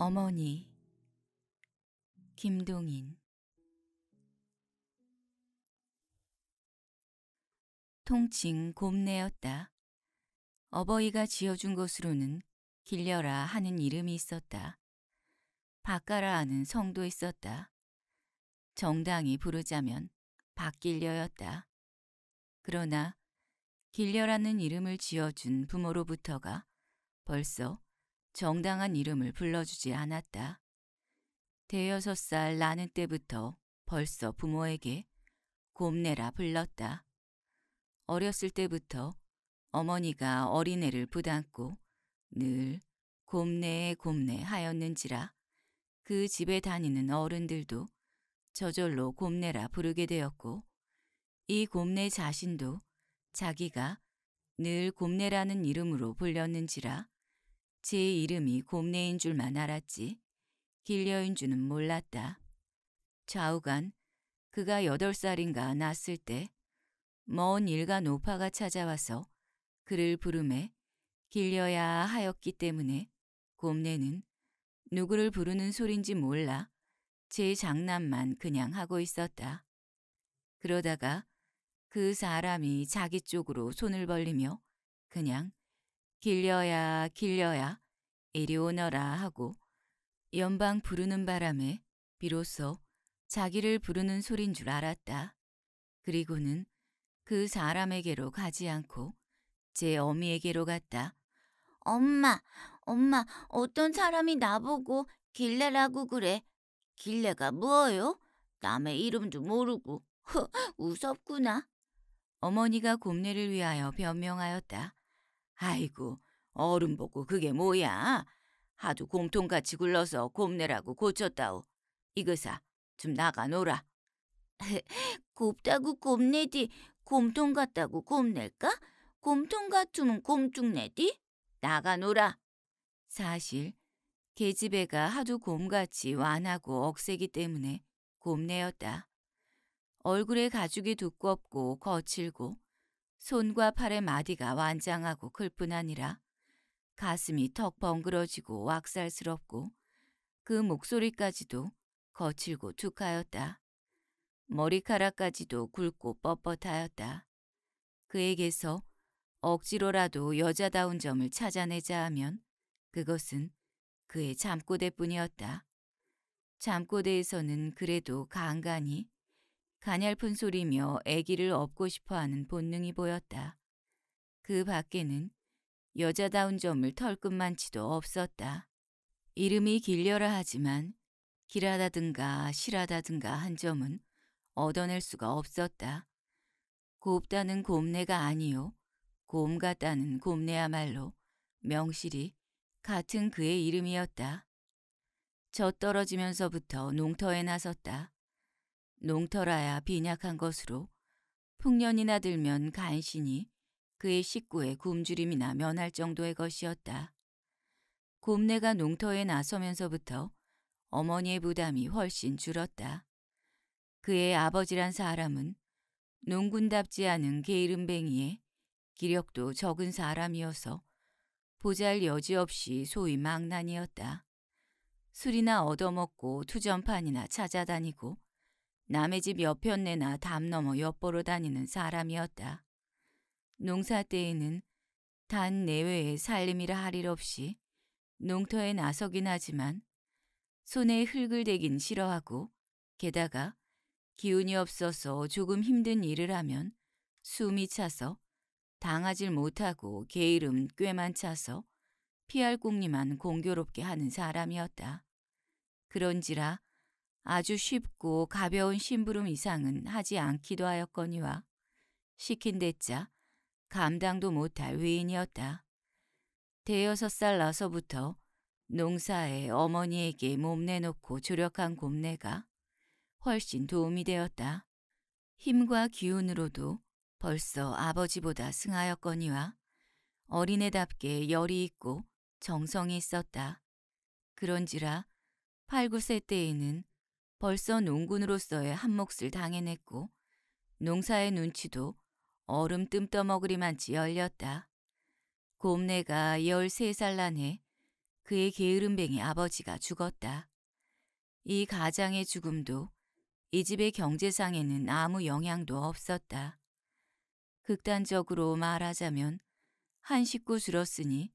어머니 김동인 통칭 곰내였다. 어버이가 지어준 곳으로는 길려라 하는 이름이 있었다. 바가라 하는 성도 있었다. 정당히 부르자면 박길려였다. 그러나 길려라는 이름을 지어준 부모로부터가 벌써 정당한 이름을 불러주지 않았다. 대여섯 살 나는 때부터 벌써 부모에게 곰내라 불렀다. 어렸을 때부터 어머니가 어린애를 부담고 늘 곰내에 곰내 하였는지라 그 집에 다니는 어른들도 저절로 곰내라 부르게 되었고 이 곰내 자신도 자기가 늘 곰내라는 이름으로 불렸는지라 제 이름이 곰내인 줄만 알았지 길려인 줄은 몰랐다. 좌우간 그가 여덟 살인가 났을 때 먼 일가 노파가 찾아와서 그를 부름에 길려야 하였기 때문에 곰내는 누구를 부르는 소린지 몰라 제 장난만 그냥 하고 있었다. 그러다가 그 사람이 자기 쪽으로 손을 벌리며 그냥 길려야 길려야 이리 오너라 하고 연방 부르는 바람에 비로소 자기를 부르는 소린 줄 알았다. 그리고는 그 사람에게로 가지 않고 제 어미에게로 갔다. 엄마, 엄마, 어떤 사람이 나보고 길래라고 그래. 길래가 뭐요? 예 남의 이름도 모르고. 허, 우섭구나 어머니가 곰내를 위하여 변명하였다. 아이고, 얼음 보고 그게 뭐야? 하도 곰통같이 굴러서 곰내라고 고쳤다오. 이거사, 좀 나가노라. 곱다고 곰내디 곰통 같다고 곰낼까? 곰통 같으면 곰뚱내디? 나가노라. 사실 계집애가 하도 곰같이 완하고 억세기 때문에 곰내였다. 얼굴에 가죽이 두껍고 거칠고 손과 팔의 마디가 완장하고 클 뿐 아니라 가슴이 턱벙그러지고 왁살스럽고 그 목소리까지도 거칠고 툭하였다. 머리카락까지도 굵고 뻣뻣하였다. 그에게서 억지로라도 여자다운 점을 찾아내자 하면 그것은 그의 잠꼬대뿐이었다. 잠꼬대에서는 그래도 간간히 가냘픈 소리며 아기를 업고 싶어하는 본능이 보였다. 그 밖에는 여자다운 점을 털끝만치도 없었다. 이름이 길려라 하지만 길하다든가 실하다든가 한 점은 얻어낼 수가 없었다. 곱다는 곰내가 아니요. 곰 같다는 곰내야말로 명실이 같은 그의 이름이었다. 젖 떨어지면서부터 농터에 나섰다. 농터라야 빈약한 것으로 풍년이나 들면 간신히 그의 식구의 굶주림이나 면할 정도의 것이었다. 곰내가 농터에 나서면서부터 어머니의 부담이 훨씬 줄었다. 그의 아버지란 사람은 농군답지 않은 게으름뱅이에 기력도 적은 사람이어서 보잘 여지없이 소위 망난이었다. 술이나 얻어먹고 투전판이나 찾아다니고 남의 집옆편내나담 넘어 옆보러 다니는 사람이었다. 농사 때에는 단 내외의 살림이라 할일 없이 농터에 나서긴 하지만 손에 흙을대긴 싫어하고 게다가 기운이 없어서 조금 힘든 일을 하면 숨이 차서 당하질 못하고 게으름 꽤만 차서 피할 공리만 공교롭게 하는 사람이었다. 그런지라 아주 쉽고 가벼운 심부름 이상은 하지 않기도 하였거니와 시킨 대자 감당도 못할 위인이었다. 대여섯 살 나서부터 농사에 어머니에게 몸내놓고 조력한 곰내가 훨씬 도움이 되었다. 힘과 기운으로도 벌써 아버지보다 승하였거니와 어린애답게 열이 있고 정성이 있었다. 그런지라 8, 9세 때에는 벌써 농군으로서의 한몫을 당해냈고 농사의 눈치도 얼음 뜸떠먹으리만치 열렸다. 곰내가 13살 난해 그의 게으름뱅이 아버지가 죽었다. 이 가장의 죽음도 이 집의 경제상에는 아무 영향도 없었다. 극단적으로 말하자면 한 식구 줄었으니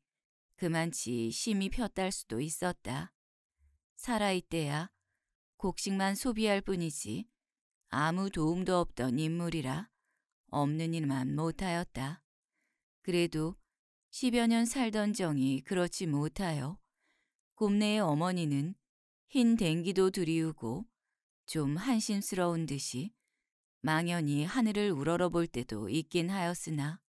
그만치 심이 폈달 수도 있었다. 살아있대야 곡식만 소비할 뿐이지 아무 도움도 없던 인물이라 없는 일만 못하였다. 그래도 십여 년 살던 정이 그렇지 못하여 곰내의 어머니는 흰 댕기도 두리우고 좀 한심스러운 듯이 망연히 하늘을 우러러볼 때도 있긴 하였으나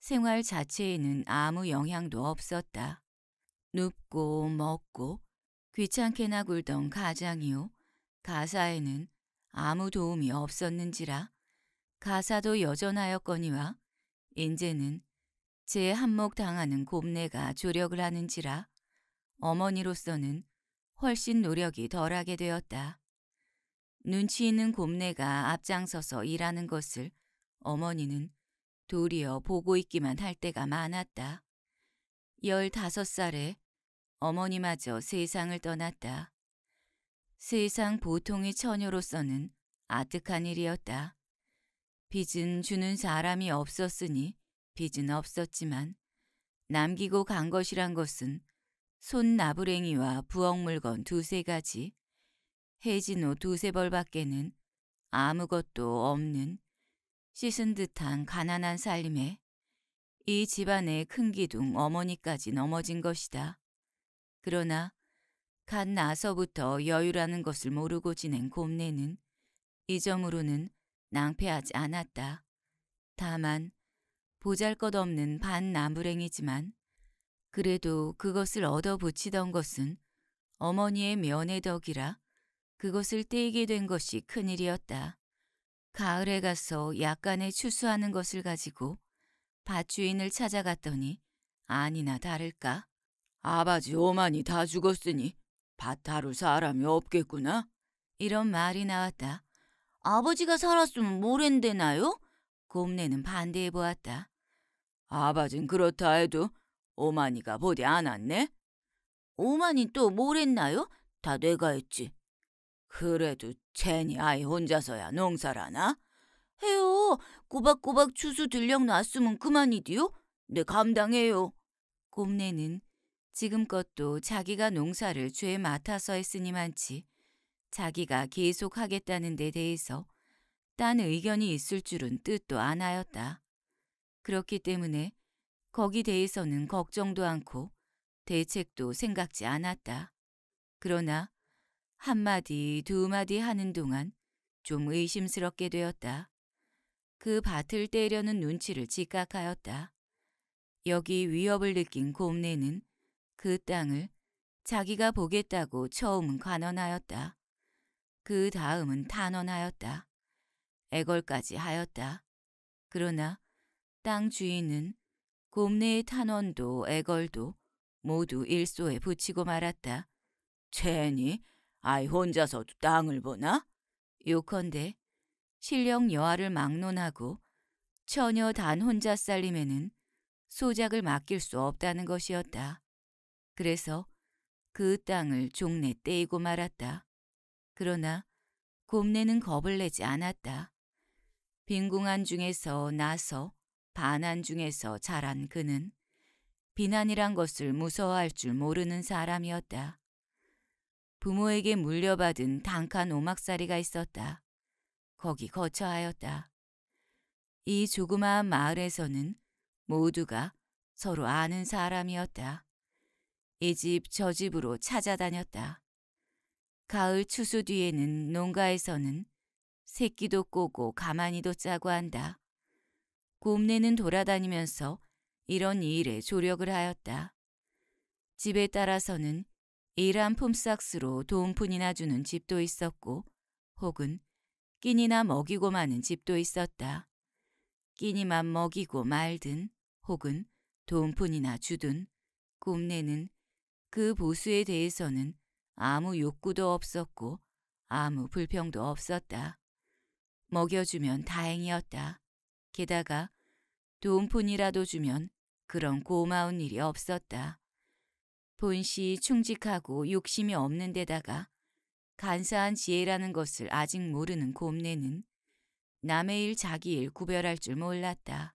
생활 자체에는 아무 영향도 없었다. 눕고 먹고 귀찮게나 굴던 가장이요. 가사에는 아무 도움이 없었는지라 가사도 여전하였거니와 인제는 제 한몫 당하는 곰내가 조력을 하는지라 어머니로서는 훨씬 노력이 덜하게 되었다. 눈치 있는 곰내가 앞장서서 일하는 것을 어머니는 도리어 보고 있기만 할 때가 많았다. 열다섯 살에 어머니마저 세상을 떠났다. 세상 보통의 처녀로서는 아득한 일이었다. 빚은 주는 사람이 없었으니 빚은 없었지만 남기고 간 것이란 것은 손 나부랭이와 부엌 물건 두세 가지, 해진호 두세 벌 밖에는 아무것도 없는 씻은 듯한 가난한 살림에 이 집안의 큰 기둥 어머니까지 넘어진 것이다. 그러나 갓 나서부터 여유라는 것을 모르고 지낸 곰내는 이 점으로는 낭패하지 않았다. 다만 보잘것없는 반나무랭이지만 그래도 그것을 얻어붙이던 것은 어머니의 면의 덕이라 그것을 떼이게 된 것이 큰일이었다. 가을에 가서 약간의 추수하는 것을 가지고 밭주인을 찾아갔더니 아니나 다를까 아버지 오만이 다 죽었으니 밭하룰 사람이 없겠구나. 이런 말이 나왔다. 아버지가 살았으면 뭘 했대나요? 곰내는 반대해 보았다. 아버진 그렇다 해도 오만이가 보디 안 왔네? 오만이 또 뭘 했나요? 다 내가 했지. 그래도 쟤니 아이 혼자서야 농사를 하나? 해요. 꼬박꼬박 추수 들령 났으면 그만이디요. 내 네, 감당해요. 곰내는 지금껏도 자기가 농사를 죄에 맡아서 했으니만치 자기가 계속 하겠다는 데 대해서 딴 의견이 있을 줄은 뜻도 안 하였다. 그렇기 때문에 거기 대해서는 걱정도 않고 대책도 생각지 않았다. 그러나 한마디 두마디 하는 동안 좀 의심스럽게 되었다. 그 밭을 때려는 눈치를 직각하였다. 여기 위협을 느낀 곰내는 그 땅을 자기가 보겠다고 처음은 관언하였다. 그 다음은 탄원하였다. 애걸까지 하였다. 그러나 땅 주인은 곰내의 탄원도 애걸도 모두 일소에 붙이고 말았다. 쟤니 아이 혼자서도 땅을 보나? 요컨대 실력 여하를 막론하고 처녀 단 혼자 살림에는 소작을 맡길 수 없다는 것이었다. 그래서 그 땅을 종래 떼이고 말았다. 그러나 곰내는 겁을 내지 않았다. 빈궁한 중에서 나서 반한 중에서 자란 그는 비난이란 것을 무서워할 줄 모르는 사람이었다. 부모에게 물려받은 단칸 오막살이가 있었다. 거기 거처하였다. 이 조그마한 마을에서는 모두가 서로 아는 사람이었다. 이집저 집으로 찾아다녔다. 가을 추수 뒤에는 농가에서는 새끼도 꼬고 가만히도 짜고 한다. 곰내는 돌아다니면서 이런 일에 조력을 하였다. 집에 따라서는 일한 품삯으로 돈푼이나 주는 집도 있었고 혹은 끼니나 먹이고 마는 집도 있었다. 끼니만 먹이고 말든 혹은 돈푼이나 주든 곰내는 그 보수에 대해서는 아무 욕구도 없었고 아무 불평도 없었다. 먹여주면 다행이었다. 게다가 돈푼이라도 주면 그런 고마운 일이 없었다. 본시 충직하고 욕심이 없는 데다가 간사한 지혜라는 것을 아직 모르는 곰내는 남의 일 자기 일 구별할 줄 몰랐다.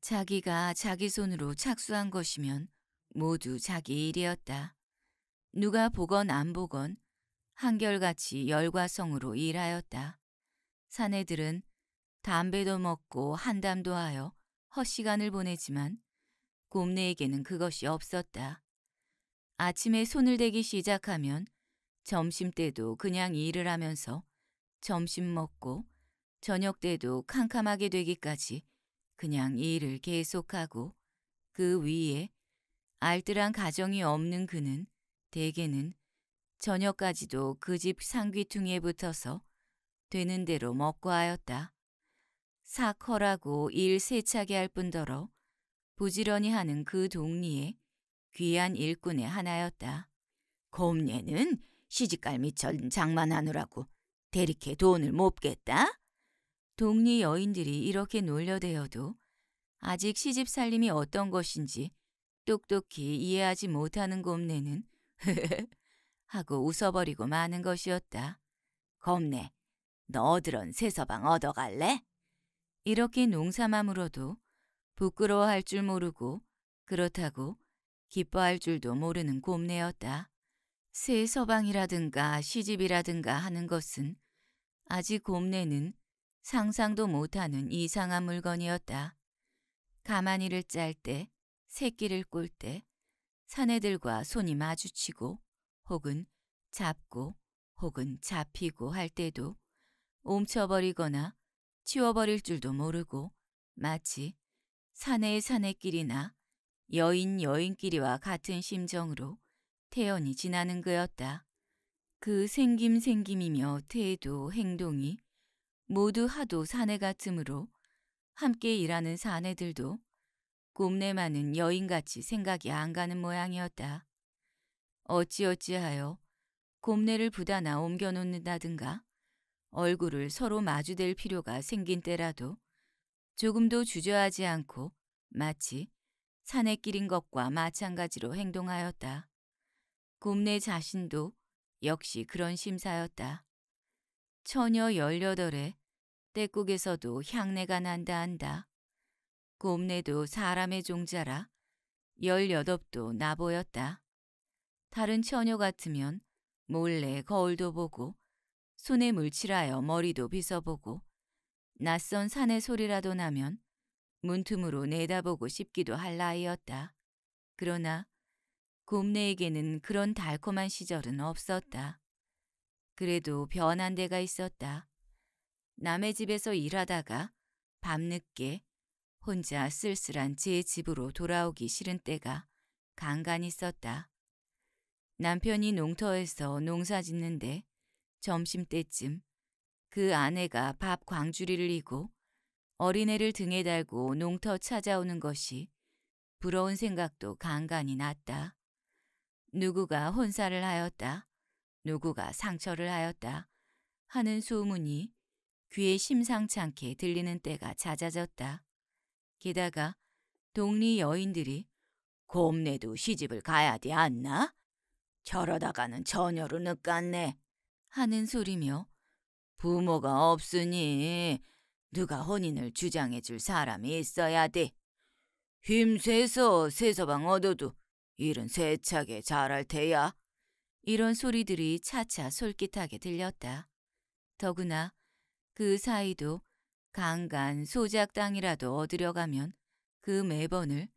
자기가 자기 손으로 착수한 것이면 모두 자기 일이었다. 누가 보건 안 보건 한결같이 열과성으로 일하였다. 사내들은 담배도 먹고 한담도 하여 헛시간을 보내지만 곰내에게는 그것이 없었다. 아침에 손을 대기 시작하면 점심 때도 그냥 일을 하면서 점심 먹고 저녁 때도 캄캄하게 되기까지 그냥 일을 계속하고 그 위에 알뜰한 가정이 없는 그는 대개는 저녁까지도 그 집 상귀퉁이에 붙어서 되는 대로 먹고 하였다. 사커라고 일 세차게 할 뿐더러 부지런히 하는 그 동리에 귀한 일꾼의 하나였다. 곰내는 시집갈 미천 장만하느라고 대리케 돈을 못겠다 동리 여인들이 이렇게 놀려대어도 아직 시집 살림이 어떤 것인지 똑똑히 이해하지 못하는 곰네는 하고 웃어버리고 마는 것이었다. 겁네 너들은 새서방 얻어갈래? 이렇게 농사맘으로도 부끄러워할 줄 모르고 그렇다고 기뻐할 줄도 모르는 곰네였다새 서방이라든가 시집이라든가 하는 것은 아직 곰네는 상상도 못하는 이상한 물건이었다. 가만히를 짤때 새끼를 꿀 때 사내들과 손이 마주치고 혹은 잡고 혹은 잡히고 할 때도 옴쳐버리거나 치워버릴 줄도 모르고 마치 사내의 사내끼리나 여인 여인끼리와 같은 심정으로 태연이 지나는 거였다. 그 생김생김이며 태도 행동이 모두 하도 사내 같으므로 함께 일하는 사내들도 꼼내만은 여인같이 생각이 안 가는 모양이었다. 어찌어찌하여 곰내를 부다나 옮겨놓는다든가 얼굴을 서로 마주댈 필요가 생긴 때라도 조금도 주저하지 않고 마치 사내끼린 것과 마찬가지로 행동하였다. 곰내 자신도 역시 그런 심사였다. 처녀 열여덟에 떼국에서도 향내가 난다 한다. 곰내도 사람의 종자라 열여덟도 나보였다. 다른 처녀 같으면 몰래 거울도 보고 손에 물칠하여 머리도 빗어보고 낯선 산의 소리라도 나면 문틈으로 내다보고 싶기도 할 나이였다. 그러나 곰내에게는 그런 달콤한 시절은 없었다. 그래도 변한 데가 있었다. 남의 집에서 일하다가 밤늦게 혼자 쓸쓸한 제 집으로 돌아오기 싫은 때가 간간히 썼다. 남편이 농터에서 농사 짓는데 점심때쯤 그 아내가 밥 광주리를 이고 어린애를 등에 달고 농터 찾아오는 것이 부러운 생각도 간간히 났다. 누구가 혼사를 하였다. 누구가 상처를 하였다. 하는 소문이 귀에 심상찮게 들리는 때가 잦아졌다. 게다가 동리 여인들이 곰내도 시집을 가야 돼 않나? 저러다가는 처녀로 늦겠네 하는 소리며 부모가 없으니 누가 혼인을 주장해 줄 사람이 있어야 돼. 힘세서 세서방 얻어도 일은 세차게 잘할 테야. 이런 소리들이 차차 솔깃하게 들렸다. 더구나 그 사이도 강간, 소작 당이라도 얻으려가면 그 매번을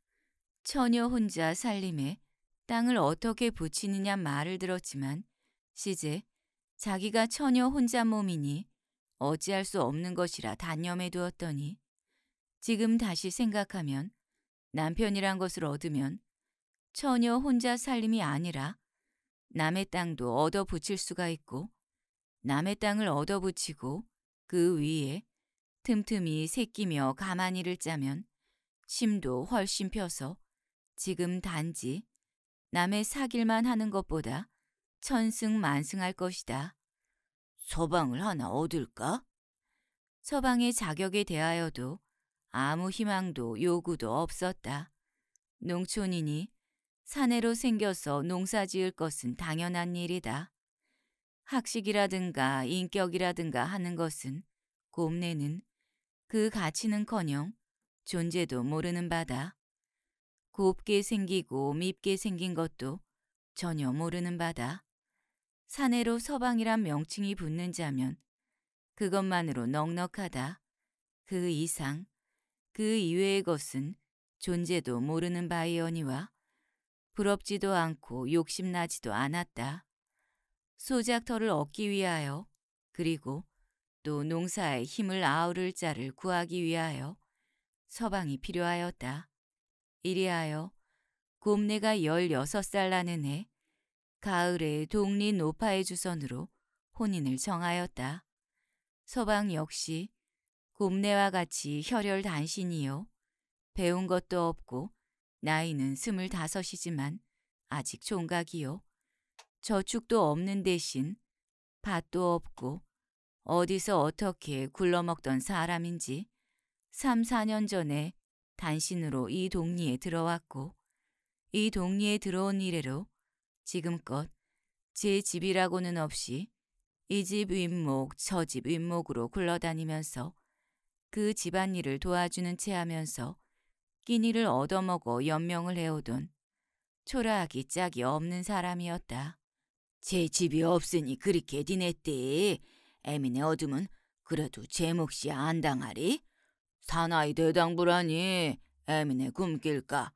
처녀 혼자 살림에 땅을 어떻게 붙이느냐 말을 들었지만 시제 자기가 처녀 혼자 몸이니 어찌할 수 없는 것이라 단념해 두었더니 지금 다시 생각하면 남편이란 것을 얻으면 처녀 혼자 살림이 아니라 남의 땅도 얻어 붙일 수가 있고 남의 땅을 얻어 붙이고 그 위에 틈틈이 새끼며 가만히를 짜면 심도 훨씬 펴서 지금 단지 남의 사길만 하는 것보다 천승 만승할 것이다. 소방을 하나 얻을까? 서방의 자격에 대하여도 아무 희망도 요구도 없었다. 농촌이니 사내로 생겨서 농사 지을 것은 당연한 일이다. 학식이라든가 인격이라든가 하는 것은 곰내는 그 가치는커녕 존재도 모르는 바다. 곱게 생기고 밉게 생긴 것도 전혀 모르는 바다. 사내로 서방이란 명칭이 붙는 자면 그것만으로 넉넉하다. 그 이상, 그 이외의 것은 존재도 모르는 바이어니와 부럽지도 않고 욕심나지도 않았다. 소작터를 얻기 위하여 그리고 또 농사에 힘을 아우를 자를 구하기 위하여 서방이 필요하였다. 이리하여 곰내가 열여섯 살 나는 해 가을에 동리 노파의 주선으로 혼인을 정하였다. 서방 역시 곰내와 같이 혈혈 단신이요. 배운 것도 없고 나이는 스물다섯이지만 아직 종각이요. 저축도 없는 대신 밭도 없고 어디서 어떻게 굴러먹던 사람인지 3, 4년 전에 단신으로 이 동리에 들어왔고 이 동리에 들어온 이래로 지금껏 제 집이라고는 없이 이 집 윗목 저 집 윗목으로 굴러다니면서 그 집안일을 도와주는 채 하면서 끼니를 얻어먹어 연명을 해오던 초라하기 짝이 없는 사람이었다. 제 집이 없으니 그렇게 니네 때 애민의 어둠은 그래도 제 몫이 안 당하리? 사나이 대당부라니 애민의 굶길까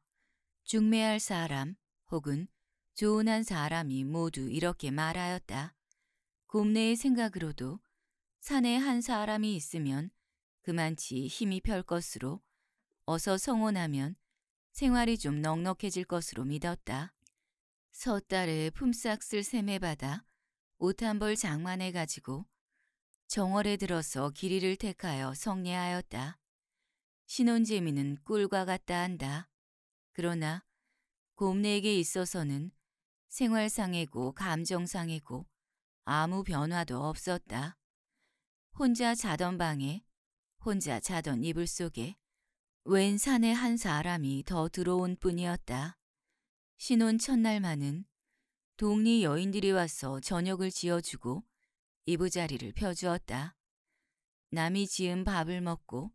중매할 사람 혹은 조은한 사람이 모두 이렇게 말하였다. 곰내의 생각으로도 산에 한 사람이 있으면 그만치 힘이 펼 것으로 어서 성혼하면 생활이 좀 넉넉해질 것으로 믿었다. 섣달에 품삯을 세매받아 옷 한 벌 장만해 가지고 정월에 들어서 길이를 택하여 성례하였다. 신혼재미는 꿀과 같다 한다. 그러나 곰내에게 있어서는 생활상에고 감정상에고 아무 변화도 없었다. 혼자 자던 방에 혼자 자던 이불 속에 웬 산의 한 사람이 더 들어온 뿐이었다. 신혼 첫날만은 동리 여인들이 와서 저녁을 지어주고 이부자리를 펴주었다. 남이 지은 밥을 먹고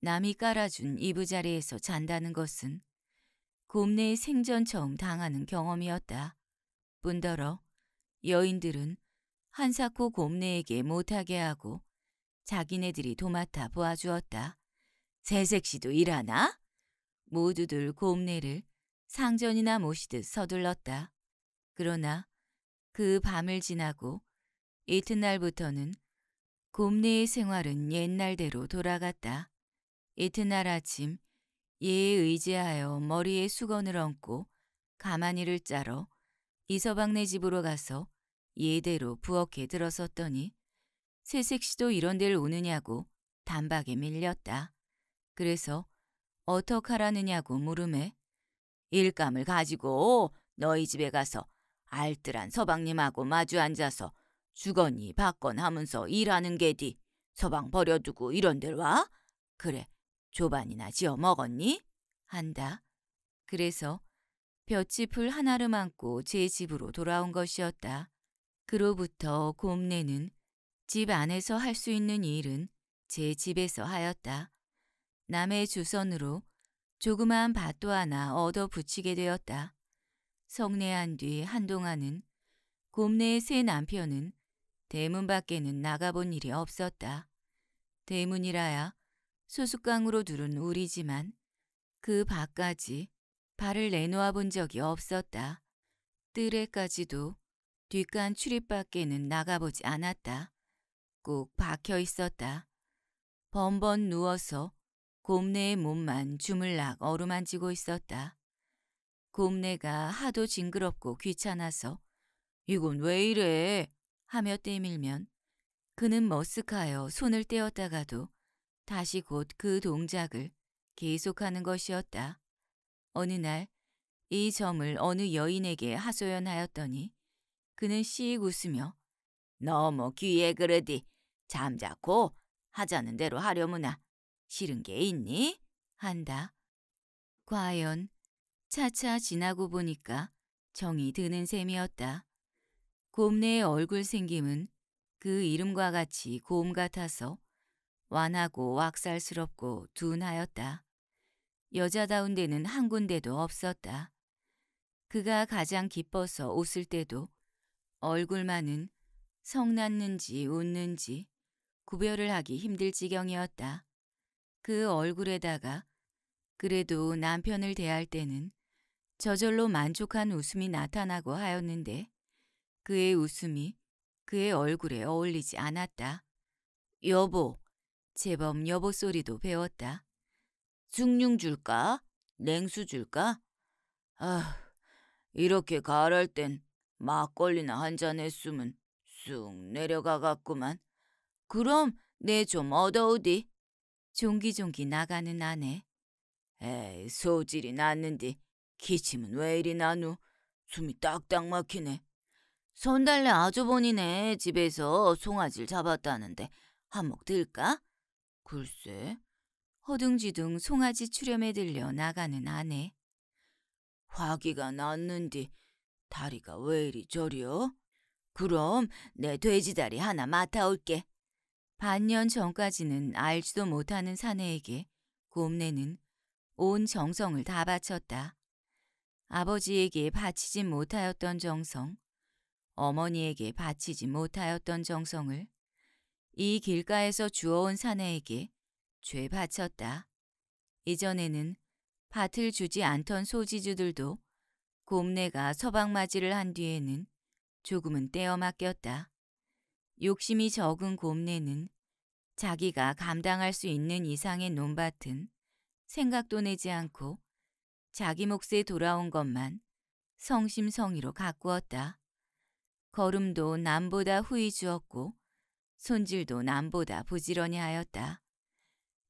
남이 깔아준 이부자리에서 잔다는 것은 곰내의 생전 처음 당하는 경험이었다. 뿐더러 여인들은 한사코 곰내에게 못하게 하고 자기네들이 도맡아 보아주었다. 새색시도 일하나? 모두들 곰내를 상전이나 모시듯 서둘렀다. 그러나 그 밤을 지나고 이튿날부터는 곰내의 생활은 옛날대로 돌아갔다. 이튿날 아침 예에 의지하여 머리에 수건을 얹고 가마니를 짜러 이서방네 집으로 가서 예대로 부엌에 들어섰더니 새색시도 이런 데를 오느냐고 단박에 밀렸다. 그래서 어떡하라느냐고 물음에 일감을 가지고 너희 집에 가서 알뜰한 서방님하고 마주 앉아서 주거니 받건 하면서 일하는 게디 서방 버려두고 이런 데로 와? 그래 조반이나 지어 먹었니? 한다. 그래서 볕이풀 하나를 안고 제 집으로 돌아온 것이었다. 그로부터 곰내는 집 안에서 할 수 있는 일은 제 집에서 하였다. 남의 주선으로 조그마한 밭도 하나 얻어 붙이게 되었다. 성내한 뒤 한동안은 곰내의 새 남편은 대문 밖에는 나가본 일이 없었다. 대문이라야 수수깡으로 두른 우리지만 그 밖까지 발을 내놓아 본 적이 없었다. 뜰에까지도 뒷간 출입밖에는 나가보지 않았다. 꼭 박혀 있었다. 번번 누워서 곰내의 몸만 주물락 어루만지고 있었다. 곰내가 하도 징그럽고 귀찮아서 이건 왜 이래 하며 때밀면 그는 머쓱하여 손을 떼었다가도 다시 곧 그 동작을 계속하는 것이었다. 어느 날 이 점을 어느 여인에게 하소연하였더니 그는 씩 웃으며 너무 귀에 그러디 잠자코 하자는 대로 하려무나 싫은 게 있니? 한다. 과연 차차 지나고 보니까 정이 드는 셈이었다. 곰네의 얼굴 생김은 그 이름과 같이 곰 같아서 완하고 왁살스럽고 둔하였다. 여자다운 데는 한 군데도 없었다. 그가 가장 기뻐서 웃을 때도 얼굴만은 성났는지 웃는지 구별을 하기 힘들 지경이었다. 그 얼굴에다가 그래도 남편을 대할 때는 저절로 만족한 웃음이 나타나고 하였는데 그의 웃음이 그의 얼굴에 어울리지 않았다. 여보, 제법 여보 소리도 배웠다. 중늉 줄까? 냉수 줄까? 아, 이렇게 가을할 땐 막걸리나 한 잔 했으면 쑥 내려가갔구만. 그럼 내 좀 얻어오디. 종기종기 나가는 아내. 에이, 소질이 났는데 기침은 왜 이리 나누? 숨이 딱딱 막히네. 선달래 아주버니네 집에서 송아지를 잡았다는데 한 몫 들까? 글쎄. 허둥지둥 송아지 출렴에 들려 나가는 아내. 화기가 났는디 다리가 왜 이리 저려? 그럼 내 돼지다리 하나 맡아올게. 반년 전까지는 알지도 못하는 사내에게 곰내는 온 정성을 다 바쳤다. 아버지에게 바치지 못하였던 정성, 어머니에게 바치지 못하였던 정성을 이 길가에서 주어온 사내에게 죄 바쳤다. 이전에는 밭을 주지 않던 소지주들도 곰내가 서방맞이를 한 뒤에는 조금은 떼어 맡겼다. 욕심이 적은 곰내는 자기가 감당할 수 있는 이상의 논밭은 생각도 내지 않고 자기 몫에 돌아온 것만 성심성의로 가꾸었다. 걸음도 남보다 후이 주었고 손질도 남보다 부지런히 하였다.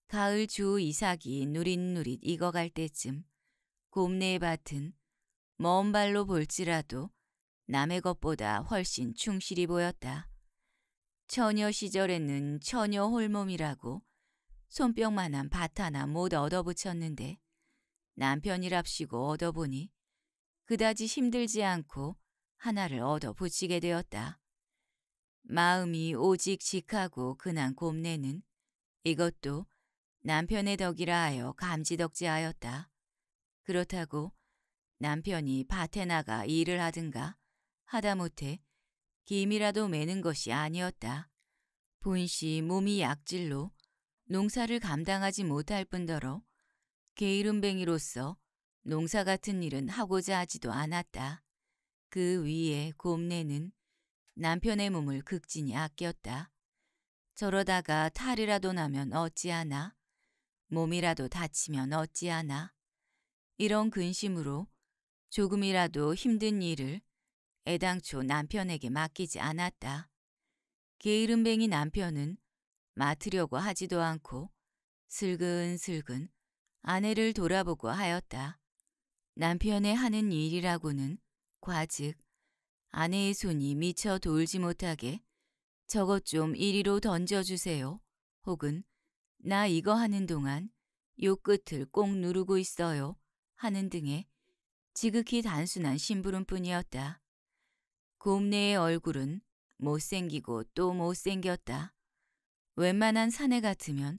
가을 주 이삭이 누릿누릿 익어갈 때쯤 곰내의 밭은 먼 발로 볼지라도 남의 것보다 훨씬 충실히 보였다. 처녀 시절에는 처녀 홀몸이라고 손뼉만한 밭 하나 못 얻어붙였는데 남편이랍시고 얻어보니 그다지 힘들지 않고 하나를 얻어 붙이게 되었다. 마음이 오직 직하고 근한 곰내는 이것도 남편의 덕이라 하여 감지덕지하였다. 그렇다고 남편이 밭에 나가 일을 하든가 하다못해 김이라도 매는 것이 아니었다. 본시 몸이 약질로 농사를 감당하지 못할 뿐더러 게으름뱅이로서 농사 같은 일은 하고자 하지도 않았다. 그 위에 곰내는 남편의 몸을 극진히 아꼈다. 저러다가 탈이라도 나면 어찌하나 몸이라도 다치면 어찌하나 이런 근심으로 조금이라도 힘든 일을 애당초 남편에게 맡기지 않았다. 게으름뱅이 남편은 맡으려고 하지도 않고 슬근슬근 아내를 돌아보고 하였다. 남편의 하는 일이라고는 과즉 아내의 손이 미쳐 돌지 못하게 저것 좀 이리로 던져주세요. 혹은 나 이거 하는 동안 요 끝을 꼭 누르고 있어요. 하는 등의 지극히 단순한 심부름뿐이었다. 곰내의 얼굴은 못생기고 또 못생겼다. 웬만한 사내 같으면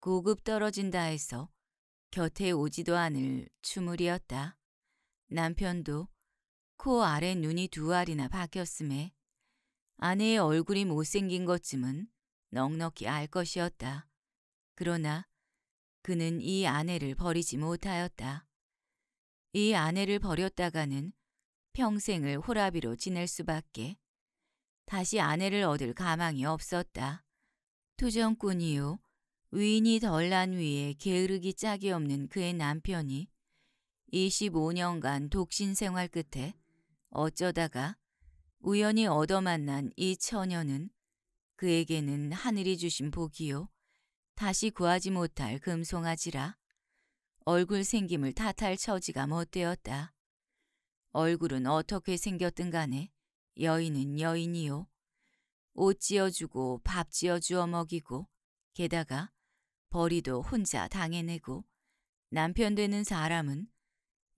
고급 떨어진다 해서 곁에 오지도 않을 추물이었다. 남편도 코 아래 눈이 두 알이나 박혔음에 아내의 얼굴이 못생긴 것쯤은 넉넉히 알 것이었다. 그러나 그는 이 아내를 버리지 못하였다. 이 아내를 버렸다가는 평생을 호라비로 지낼 수밖에 다시 아내를 얻을 가망이 없었다. 투정꾼이요. 위인이 덜난 위에 게으르기 짝이 없는 그의 남편이 25년간 독신 생활 끝에 어쩌다가 우연히 얻어만난 이 처녀는 그에게는 하늘이 주신 복이요 다시 구하지 못할 금송아지라 얼굴 생김을 탓할 처지가 못되었다. 얼굴은 어떻게 생겼든 간에 여인은 여인이요. 옷 지어주고 밥 지어주어 먹이고 게다가 벌이도 혼자 당해내고 남편 되는 사람은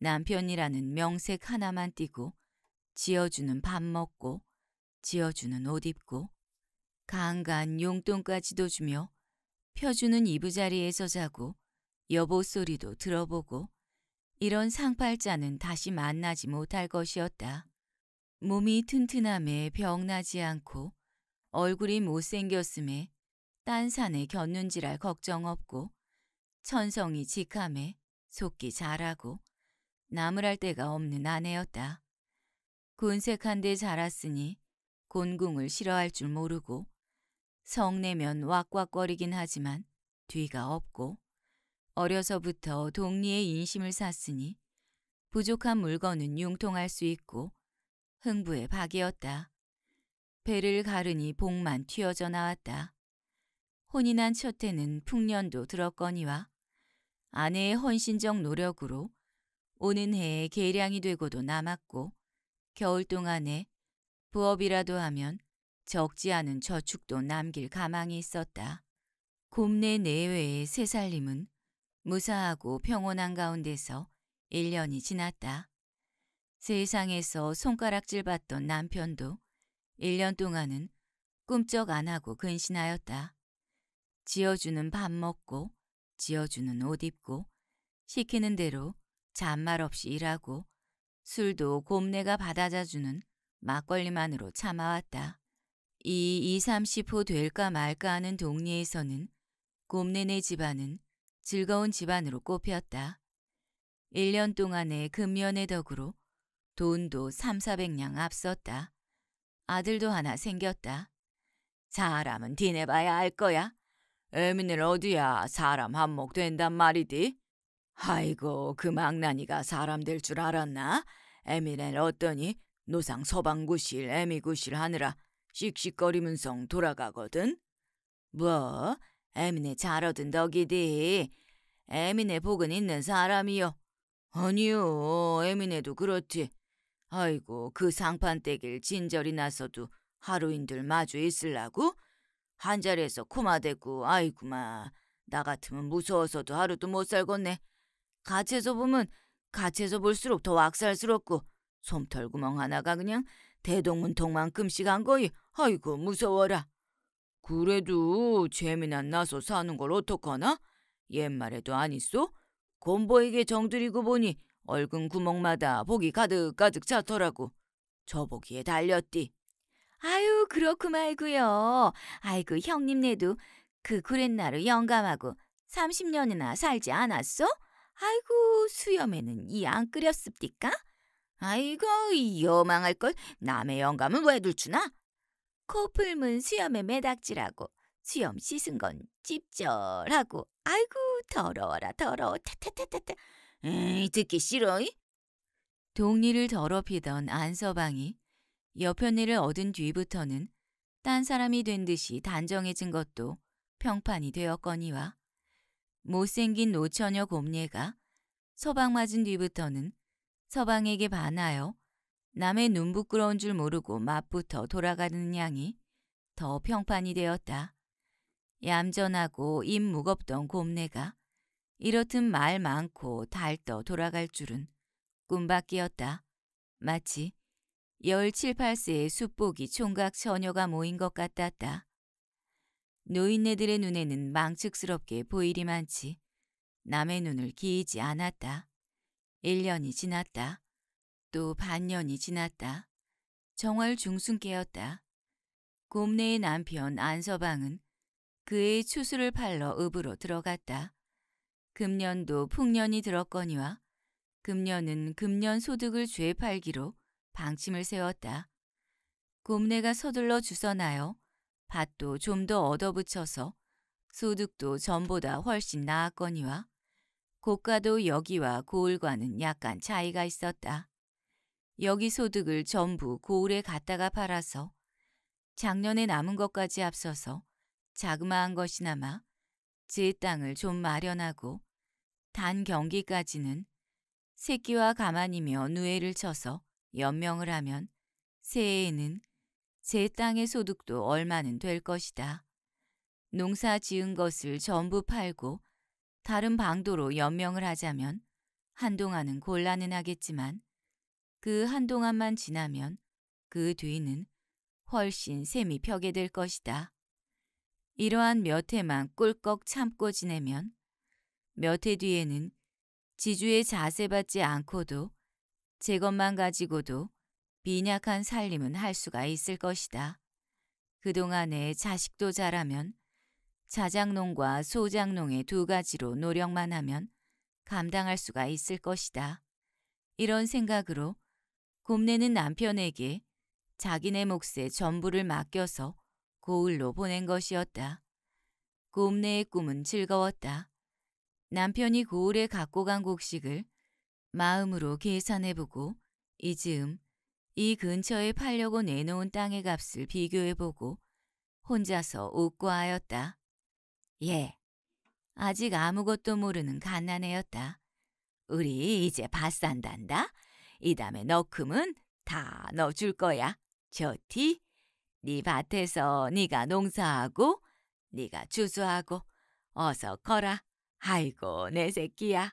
남편이라는 명색 하나만 띠고 지어주는 밥 먹고 지어주는 옷 입고 간간 용돈까지도 주며 펴주는 이부자리에서 자고 여보 소리도 들어보고 이런 상팔자는 다시 만나지 못할 것이었다. 몸이 튼튼함에 병나지 않고 얼굴이 못생겼음에 딴 산에 겼는지랄 걱정 없고 천성이 직함에 속기 잘하고 나무랄 데가 없는 아내였다. 군색한 데 자랐으니 곤궁을 싫어할 줄 모르고 성내면 왁왁거리긴 하지만 뒤가 없고 어려서부터 동리의 인심을 샀으니 부족한 물건은 융통할 수 있고 흥부의 박이었다. 배를 가르니 복만 튀어져 나왔다. 혼인한 첫해는 풍년도 들었거니와 아내의 헌신적 노력으로 오는 해에 계량이 되고도 남았고 겨울 동안에 부업이라도 하면 적지 않은 저축도 남길 가망이 있었다. 곰내 내외의 새살림은 무사하고 평온한 가운데서 1년이 지났다. 세상에서 손가락질 받던 남편도 1년 동안은 꿈쩍 안 하고 근신하였다. 지어주는 밥 먹고 지어주는 옷 입고 시키는 대로 잔말 없이 일하고 술도 곰내가 받아자주는 막걸리만으로 참아왔다. 이 2, 30호 될까 말까 하는 동네에서는 곰내네 집안은 즐거운 집안으로 꼽혔다. 1년 동안의 금년의 덕으로 돈도 3, 400냥 앞섰다. 아들도 하나 생겼다. 사람은 디내봐야 알 거야. 애미는 어디야 사람 한몫 된단 말이디? 아이고 그 망나니가 사람 될 줄 알았나? 에미는 어떠니? 노상 서방구실 에미구실 하느라 씩씩거리면서 돌아가거든? 뭐? 에미네 잘 얻은 덕이디. 에미네 복은 있는 사람이요. 아니요, 에미네도 그렇지. 아이고, 그상판대길 진절이 나서도 하루인들 마주 있을라고? 한자리에서 코마대고, 아이구마. 나 같으면 무서워서도 하루도 못 살겠네. 가채서 보면 가채서 볼수록 더악살스럽고 솜털구멍 하나가 그냥 대동문통만큼씩 한 거이 아이고 무서워라. 그래도 재미난 나서 사는 걸 어떡하나? 옛말에도 아니소? 곰보에게 정들이고 보니 얼근 구멍마다 복이 가득가득 차더라고. 저보기에 달렸디. 아유 그렇구 말고요. 아이고 형님네도 그 구렛나루 영감하고 30년이나 살지 않았소 아이고 수염에는 이 안끓였습니까 아이고 이 여망할 걸 남의 영감은 왜 둘주나? 코풀문 수염에 매닥질하고 수염 씻은 건찝절하고 아이고 더러워라 더러워 타타타타타 에이 듣기 싫어이? 동리를 더럽히던 안서방이 여편네를 얻은 뒤부터는 딴 사람이 된 듯이 단정해진 것도 평판이 되었거니와 못생긴 노처녀 곰예가 서방 맞은 뒤부터는 서방에게 반하여 남의 눈 부끄러운 줄 모르고 맛부터 돌아가는 양이 더 평판이 되었다. 얌전하고 입 무겁던 곰내가 이렇듯 말 많고 달떠 돌아갈 줄은 꿈밖이었다. 마치 17, 8세의숲보기 총각 처녀가 모인 것 같았다. 노인네들의 눈에는 망측스럽게 보이리만치 남의 눈을 기이지 않았다. 1년이 지났다. 또 반년이 지났다. 정월 중순께였다. 곰내의 남편 안서방은 그의 추수를 팔러 읍으로 들어갔다. 금년도 풍년이 들었거니와 금년은 금년 소득을 죄 팔기로 방침을 세웠다. 곰내가 서둘러 주선하여 밭도 좀 더 얻어붙여서 소득도 전보다 훨씬 나았거니와 고가도 여기와 고을과는 약간 차이가 있었다. 여기 소득을 전부 고을에 갖다가 팔아서 작년에 남은 것까지 앞서서 자그마한 것이나마 제 땅을 좀 마련하고 단 경기까지는 새끼와 가만히며 누에를 쳐서 연명을 하면 새해에는 제 땅의 소득도 얼마는 될 것이다. 농사 지은 것을 전부 팔고 다른 방도로 연명을 하자면 한동안은 곤란은 하겠지만 그 한동안만 지나면 그 뒤는 훨씬 셈이 펴게 될 것이다. 이러한 몇 해만 꿀꺽 참고 지내면 몇 해 뒤에는 지주의 자세 받지 않고도 제 것만 가지고도 빈약한 살림은 할 수가 있을 것이다. 그동안 에 자식도 자라면 자작농과 소작농의 두 가지로 노력만 하면 감당할 수가 있을 것이다. 이런 생각으로 곰내는 남편에게 자기네 몫의 전부를 맡겨서 고을로 보낸 것이었다. 곰내의 꿈은 즐거웠다. 남편이 고을에 갖고 간 곡식을 마음으로 계산해보고 이즈음 이 근처에 팔려고 내놓은 땅의 값을 비교해보고 혼자서 웃고하였다. 예, 아직 아무것도 모르는 갓난애였다. 우리 이제 바싼단다이 다음에 너큼은 다 넣어줄 거야. 좋디? 네 밭에서 네가 농사하고 네가 주수하고 어서 커라. 아이고 내 새끼야.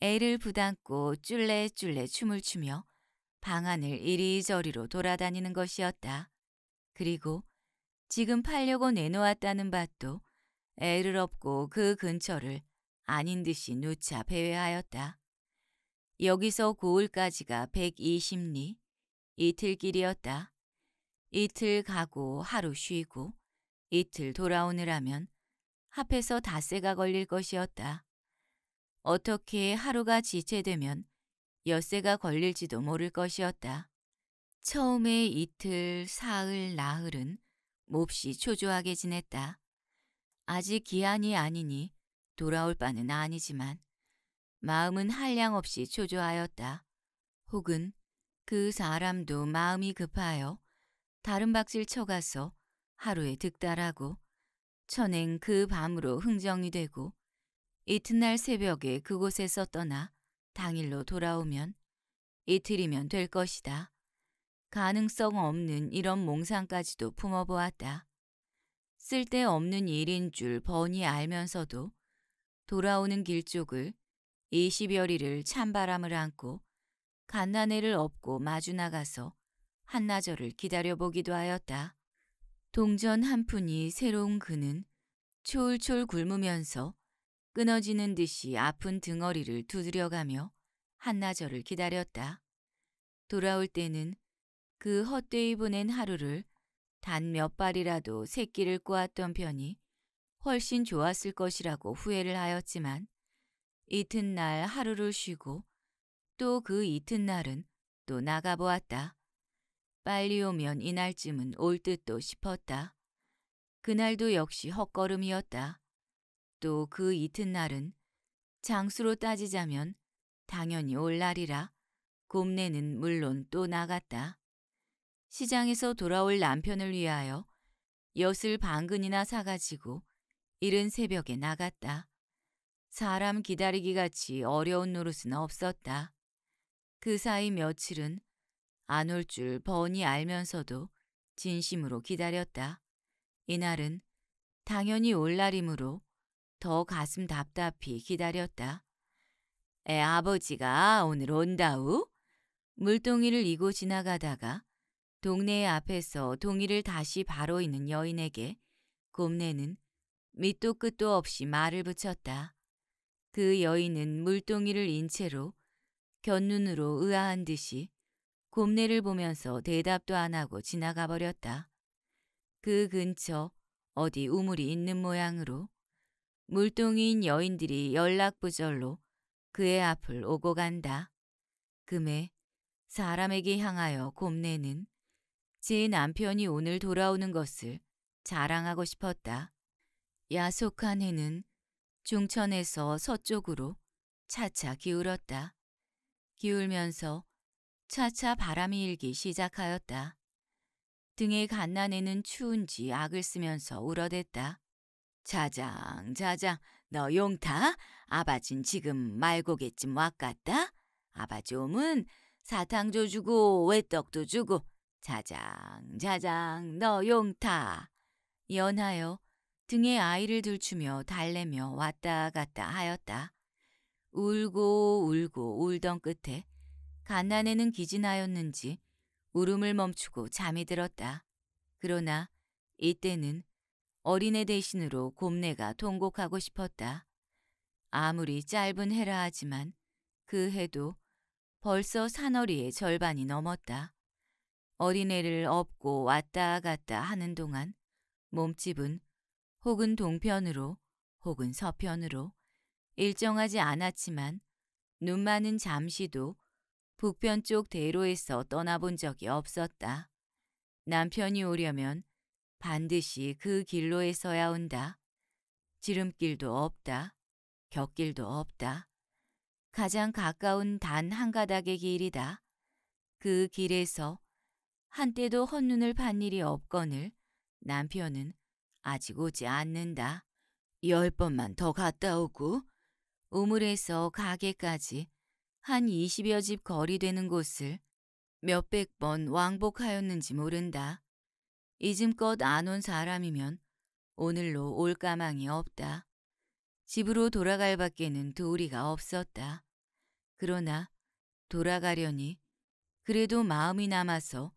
애를 부담고 쫄래쫄래 춤을 추며 방안을 이리저리로 돌아다니는 것이었다. 그리고 지금 팔려고 내놓았다는 밭도 애를 업고 그 근처를 아닌 듯이 누차 배회하였다. 여기서 고을까지가 120리, 이틀 길이었다. 이틀 가고 하루 쉬고 이틀 돌아오느라면 합해서 닷새가 걸릴 것이었다. 어떻게 하루가 지체되면 엿새가 걸릴지도 모를 것이었다. 처음에 이틀, 사흘, 나흘은 몹시 초조하게 지냈다. 아직 기한이 아니니 돌아올 바는 아니지만 마음은 한량 없이 초조하였다. 혹은 그 사람도 마음이 급하여 다른 박질 쳐가서 하루에 득달하고 천행 그 밤으로 흥정이 되고 이튿날 새벽에 그곳에서 떠나 당일로 돌아오면 이틀이면 될 것이다. 가능성 없는 이런 몽상까지도 품어보았다. 쓸데없는 일인 줄 번이 알면서도 돌아오는 길 쪽을 20여리를 찬바람을 안고 갓난애를 업고 마주 나가서 한나절을 기다려보기도 하였다. 동전 한 푼이 새로운 그는 초울초울 굶으면서 끊어지는 듯이 아픈 등어리를 두드려가며 한나절을 기다렸다. 돌아올 때는 그 헛되이 보낸 하루를 단 몇 발이라도 새끼를 꼬았던 편이 훨씬 좋았을 것이라고 후회를 하였지만 이튿날 하루를 쉬고 또 그 이튿날은 또 나가보았다. 빨리 오면 이날쯤은 올 듯도 싶었다. 그날도 역시 헛걸음이었다. 또그 이튿날은 장수로 따지자면 당연히 올 날이라 곰내는 물론 또 나갔다. 시장에서 돌아올 남편을 위하여 엿을 방근이나 사가지고 이른 새벽에 나갔다. 사람 기다리기 같이 어려운 노릇은 없었다. 그 사이 며칠은 안 올 줄 번이 알면서도 진심으로 기다렸다. 이날은 당연히 올 날이므로 더 가슴 답답히 기다렸다. 애 아버지가 오늘 온다우? 물동이를 이고 지나가다가 동네의 앞에서 동이를 다시 바로 있는 여인에게 곰내는 밑도 끝도 없이 말을 붙였다. 그 여인은 물동이를 인 채로 견눈으로 의아한 듯이 곰내를 보면서 대답도 안 하고 지나가 버렸다. 그 근처 어디 우물이 있는 모양으로 물동이인 여인들이 연락부절로 그의 앞을 오고 간다. 금에 사람에게 향하여 곰내는 제 남편이 오늘 돌아오는 것을 자랑하고 싶었다. 야속한 해는 중천에서 서쪽으로 차차 기울었다. 기울면서 차차 바람이 일기 시작하였다. 등의 갓난에는 추운지 악을 쓰면서 울어댔다. 자장 자장 너 용타 아바진 지금 말고겠쯤 왔갔다 아바지 오면 사탕도 주고 외떡도 주고 자장 자장 너 용타 연하여 등에 아이를 들추며 달래며 왔다 갔다 하였다. 울고 울고 울던 끝에 갓난에는 기진하였는지 울음을 멈추고 잠이 들었다. 그러나 이때는 어린애 대신으로 곰내가 통곡하고 싶었다. 아무리 짧은 해라 하지만 그 해도 벌써 산허리의 절반이 넘었다. 어린애를 업고 왔다 갔다 하는 동안 몸집은 혹은 동편으로 혹은 서편으로 일정하지 않았지만 눈만은 잠시도 북편 쪽 대로에서 떠나본 적이 없었다. 남편이 오려면 반드시 그 길로에 서야 온다. 지름길도 없다. 곁길도 없다. 가장 가까운 단 한 가닥의 길이다. 그 길에서 한때도 헛눈을 판 일이 없거늘 남편은 아직 오지 않는다. 열 번만 더 갔다 오고 우물에서 가게까지 한 20여 집 거리 되는 곳을 몇백 번 왕복하였는지 모른다. 이즘껏 안 온 사람이면 오늘로 올 가망이 없다. 집으로 돌아갈 밖에는 도리가 없었다. 그러나 돌아가려니 그래도 마음이 남아서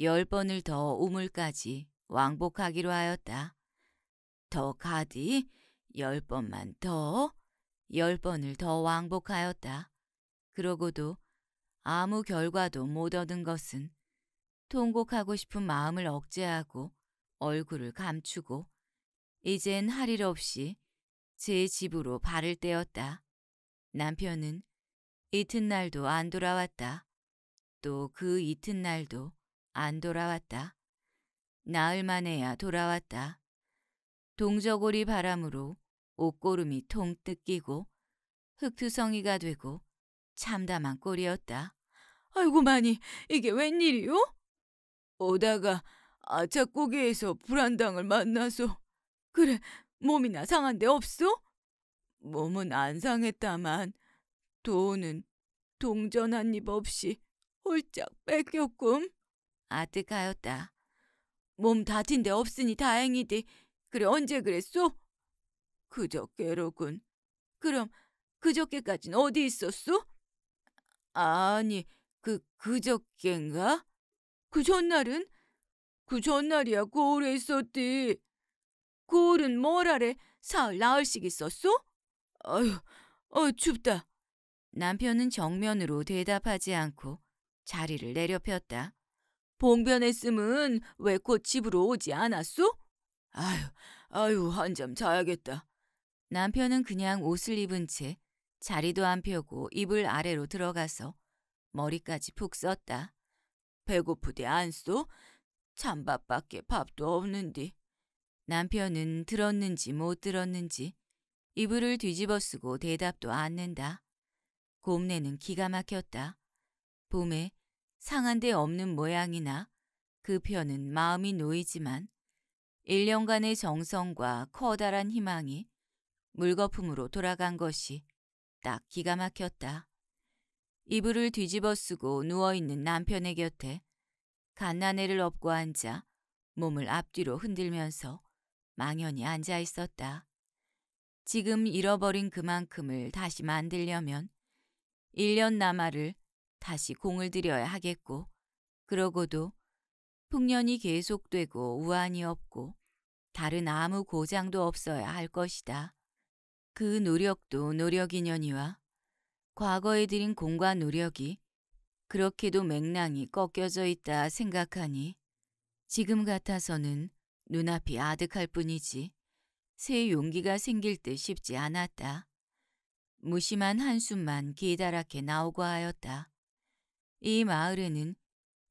열 번을 더 우물까지 왕복하기로 하였다. 더 가디? 열 번만 더? 열 번을 더 왕복하였다. 그러고도 아무 결과도 못 얻은 것은 통곡하고 싶은 마음을 억제하고 얼굴을 감추고 이젠 할 일 없이 제 집으로 발을 떼었다. 남편은 이튿날도 안 돌아왔다. 또 그 이튿날도 안 돌아왔다. 나흘 만에야 돌아왔다. 동저고리 바람으로 옷고름이 통 뜯기고 흙투성이가 되고 참담한 꼴이었다. 아이고 많이 이게 웬일이요? 오다가 아차고개에서 불안당을 만나서 그래 몸이나 상한 데 없어? 몸은 안 상했다만 돈은 동전 한 입 없이 홀짝 뺏겼굼. 아득하였다. 몸 다친 데 없으니 다행이디. 그래 언제 그랬소? 그저께로군. 그럼 그저께까진 어디 있었소? 아니 그 그저께인가? 그 전날은? 그 전날이야 고을에 있었디. 고을은 뭘라래 사흘 나흘씩 있었소? 아휴, 어 춥다. 남편은 정면으로 대답하지 않고 자리를 내려폈다. 봉변했음은 왜곧 집으로 오지 않았소? 아휴, 아휴, 한잠 자야겠다. 남편은 그냥 옷을 입은 채 자리도 안 펴고 이불 아래로 들어가서 머리까지 푹 썼다. 배고프대 안 쏘? 찬밥밖에 밥도 없는디. 남편은 들었는지 못 들었는지 이불을 뒤집어쓰고 대답도 않는다. 곰내는 기가 막혔다. 봄에 상한 데 없는 모양이나 그 편은 마음이 놓이지만 1년간의 정성과 커다란 희망이 물거품으로 돌아간 것이 딱 기가 막혔다. 이불을 뒤집어 쓰고 누워있는 남편의 곁에 갓난애를 업고 앉아 몸을 앞뒤로 흔들면서 망연히 앉아 있었다. 지금 잃어버린 그만큼을 다시 만들려면 1년 남아를 다시 공을 들여야 하겠고 그러고도 풍년이 계속되고 우환이 없고 다른 아무 고장도 없어야 할 것이다. 그 노력도 노력이년이와 과거에 들인 공과 노력이 그렇게도 맥랑이 꺾여져 있다 생각하니 지금 같아서는 눈앞이 아득할 뿐이지 새 용기가 생길 듯 쉽지 않았다. 무심한 한숨만 기다랗게 나오고 하였다. 이 마을에는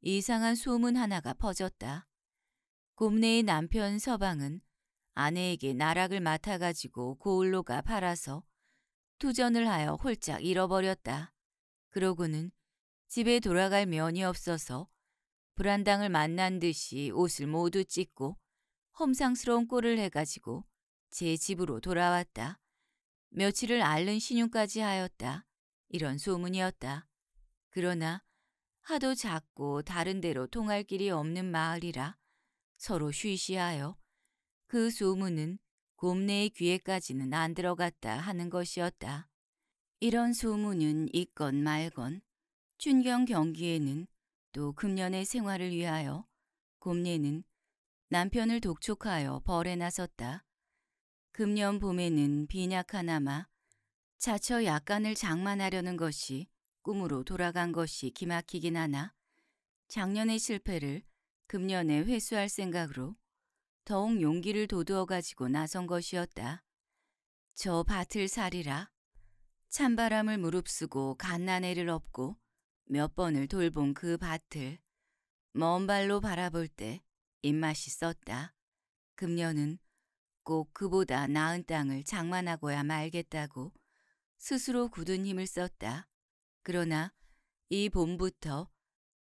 이상한 소문 하나가 퍼졌다. 곰내의 남편 서방은 아내에게 나락을 맡아가지고 고을로가 팔아서 투전을 하여 홀짝 잃어버렸다. 그러고는 집에 돌아갈 면이 없어서 불안당을 만난 듯이 옷을 모두 찢고 험상스러운 꼴을 해가지고 제 집으로 돌아왔다. 며칠을 앓는 신용까지 하였다. 이런 소문이었다. 그러나 하도 작고 다른 데로 통할 길이 없는 마을이라 서로 쉬쉬하여 그 소문은 곰내의 귀에까지는 안 들어갔다 하는 것이었다. 이런 소문은 있건 말건 춘경 경기에는 또 금년의 생활을 위하여 곰내는 남편을 독촉하여 벌에 나섰다. 금년 봄에는 빈약 하나마 자처 약간을 장만하려는 것이 꿈으로 돌아간 것이 기막히긴 하나 작년의 실패를 금년에 회수할 생각으로 더욱 용기를 도두어 가지고 나선 것이었다. 저 밭을 사리라. 찬바람을 무릅쓰고 갓난애를 업고 몇 번을 돌본 그 밭을 먼 발로 바라볼 때 입맛이 썼다. 금년은 꼭 그보다 나은 땅을 장만하고야 말겠다고 스스로 굳은 힘을 썼다. 그러나 이 봄부터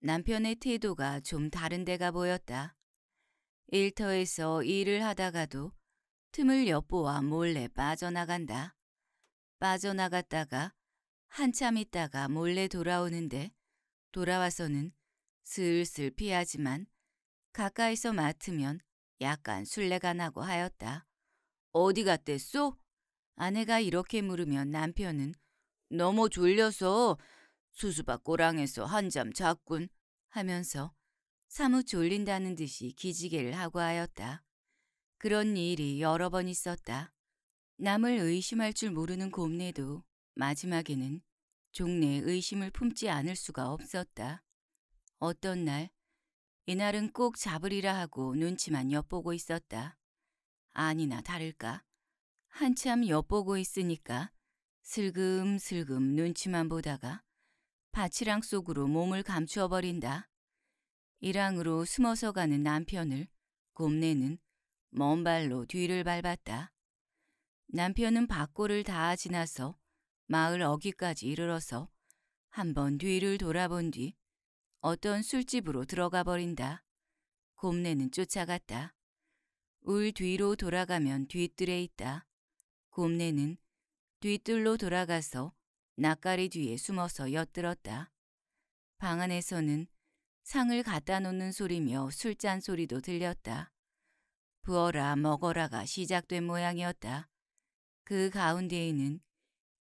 남편의 태도가 좀 다른 데가 보였다. 일터에서 일을 하다가도 틈을 엿보아 몰래 빠져나간다. 빠져나갔다가 한참 있다가 몰래 돌아오는데 돌아와서는 슬슬 피하지만 가까이서 맡으면 약간 술래가 나고 하였다. 어디 갔댔소? 아내가 이렇게 물으면 남편은 너무 졸려서 수수밭꼬랑에서 한잠 잤군 하면서 사뭇 졸린다는 듯이 기지개를 하고 하였다. 그런 일이 여러 번 있었다. 남을 의심할 줄 모르는 곰내도 마지막에는 종래 의심을 품지 않을 수가 없었다. 어떤 날, 이날은 꼭 잡으리라 하고 눈치만 엿보고 있었다. 아니나 다를까. 한참 엿보고 있으니까 슬금슬금 눈치만 보다가 바치랑 속으로 몸을 감추어 버린다. 일항으로 숨어서 가는 남편을 곰내는 먼 발로 뒤를 밟았다. 남편은 밭골을 다 지나서 마을 어귀까지 이르러서 한 번 뒤를 돌아본 뒤 어떤 술집으로 들어가 버린다. 곰내는 쫓아갔다. 울 뒤로 돌아가면 뒤뜰에 있다. 곰내는 뒤뜰로 돌아가서 낯가리 뒤에 숨어서 엿들었다. 방 안에서는 상을 갖다 놓는 소리며 술잔 소리도 들렸다. 부어라 먹어라가 시작된 모양이었다. 그 가운데에는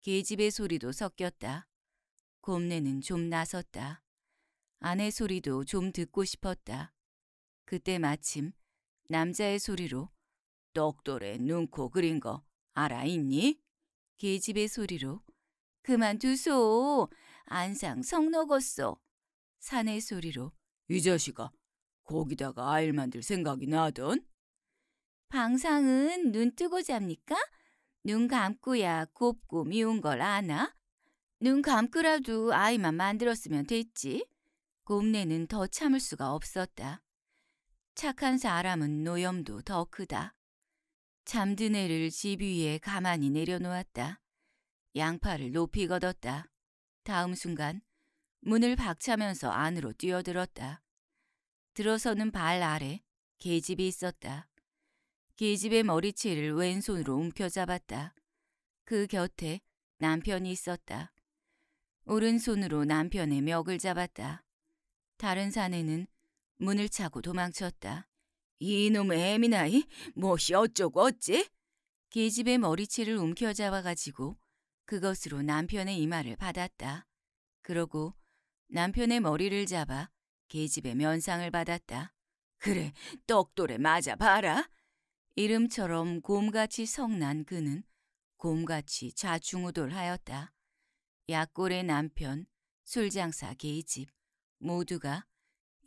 계집의 소리도 섞였다. 곰내는 좀 나섰다. 아내 소리도 좀 듣고 싶었다. 그때 마침 남자의 소리로 똑돌에 눈코 그린 거 알아 있니? 계집의 소리로 그만두소 안상 성녹었소 사내 소리로 이 자식아, 거기다가 아일 만들 생각이 나던? 방상은 눈 뜨고 잡니까? 눈 감고야 곱고 미운 걸 아나? 눈 감고라도 아이만 만들었으면 됐지. 곰내는 더 참을 수가 없었다. 착한 사람은 노염도 더 크다. 잠든 애를 집 위에 가만히 내려놓았다. 양팔을 높이 걷었다. 다음 순간 문을 박차면서 안으로 뛰어들었다. 들어서는 발 아래 계집이 있었다. 계집의 머리채를 왼손으로 움켜잡았다. 그 곁에 남편이 있었다. 오른손으로 남편의 멱을 잡았다. 다른 사내는 문을 차고 도망쳤다. 이놈 애미나이 뭐엇이 어쩌고 어찌? 계집의 머리채를 움켜잡아가지고 그것으로 남편의 이마를 받았다. 그러고 남편의 머리를 잡아 계집의 면상을 받았다. 그래, 떡돌에 맞아 봐라. 이름처럼 곰같이 성난 그는 곰같이 좌충우돌하였다. 약골의 남편, 술장사 계집 모두가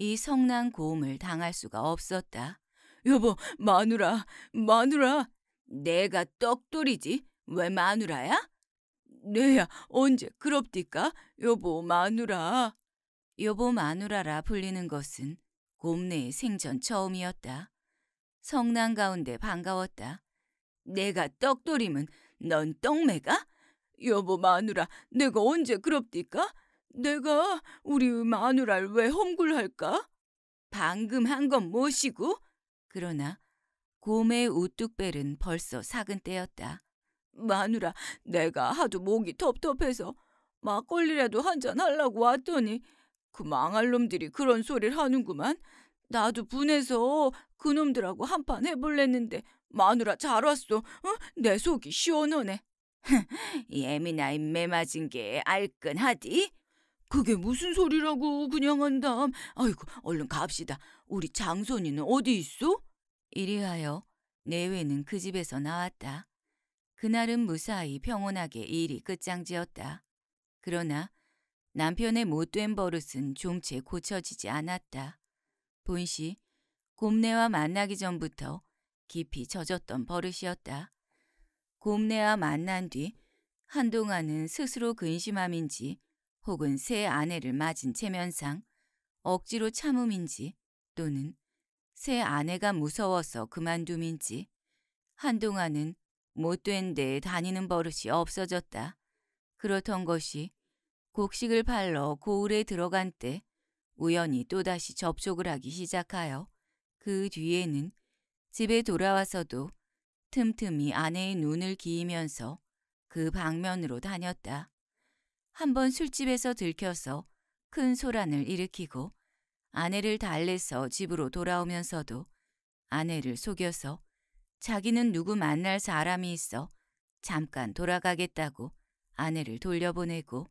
이 성난 곰을 당할 수가 없었다. 여보, 마누라, 마누라, 내가 떡돌이지? 왜 마누라야? 내야 언제 그럽디까? 여보 마누라. 여보 마누라라 불리는 것은 곰네의 생전 처음이었다. 성난 가운데 반가웠다. 내가 떡돌임은 넌 떡매가? 여보 마누라 내가 언제 그럽디까? 내가 우리 마누라를 왜 험굴할까? 방금 한 건 무엇이고? 그러나 곰의 우뚝벨은 벌써 사근 때였다. 마누라, 내가 하도 목이 텁텁해서 막걸리라도 한 잔 하려고 왔더니 그 망할 놈들이 그런 소리를 하는구만. 나도 분해서 그놈들하고 한판 해볼랬는데 마누라 잘 왔어. 어? 내 속이 시원하네. 예민아 인매 맞은 게 알끈하디? 그게 무슨 소리라고 그냥 한담. 아이고 얼른 갑시다. 우리 장손이는 어디 있어? 이리하요 내외는 그 집에서 나왔다. 그날은 무사히 평온하게 일이 끝장지었다. 그러나 남편의 못된 버릇은 좀채 고쳐지지 않았다. 본시 곰내와 만나기 전부터 깊이 젖었던 버릇이었다. 곰내와 만난 뒤 한동안은 스스로 근심함인지 혹은 새 아내를 맞은 체면상 억지로 참음인지 또는 새 아내가 무서워서 그만둠인지 한동안은 못된 데 다니는 버릇이 없어졌다. 그렇던 것이 곡식을 팔러 고을에 들어간 때 우연히 또다시 접촉을 하기 시작하여 그 뒤에는 집에 돌아와서도 틈틈이 아내의 눈을 기이면서 그 방면으로 다녔다. 한번 술집에서 들켜서 큰 소란을 일으키고 아내를 달래서 집으로 돌아오면서도 아내를 속여서 자기는 누구 만날 사람이 있어 잠깐 돌아가겠다고 아내를 돌려보내고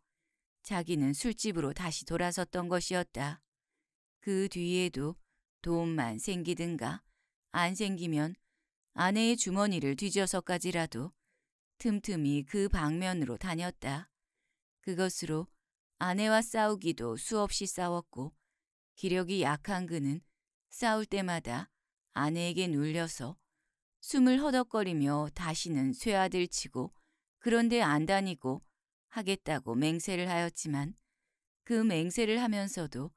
자기는 술집으로 다시 돌아섰던 것이었다. 그 뒤에도 돈만 생기든가 안 생기면 아내의 주머니를 뒤져서까지라도 틈틈이 그 방면으로 다녔다. 그것으로 아내와 싸우기도 수없이 싸웠고 기력이 약한 그는 싸울 때마다 아내에게 눌려서 숨을 허덕거리며 다시는 쇠아들 치고 그런데 안 다니고 하겠다고 맹세를 하였지만 그 맹세를 하면서도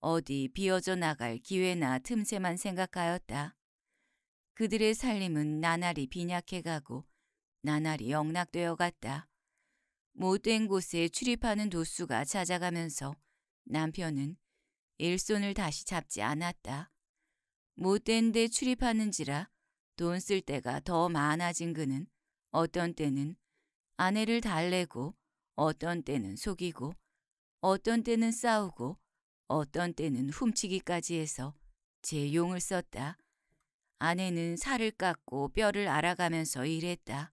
어디 비어져 나갈 기회나 틈새만 생각하였다. 그들의 살림은 나날이 빈약해가고 나날이 영락되어 갔다. 못된 곳에 출입하는 도수가 찾아가면서 남편은 일손을 다시 잡지 않았다. 못된 데 출입하는지라 돈쓸 때가 더 많아진 그는 어떤 때는 아내를 달래고 어떤 때는 속이고 어떤 때는 싸우고 어떤 때는 훔치기까지 해서 제 용을 썼다. 아내는 살을 깎고 뼈를 알아가면서 일했다.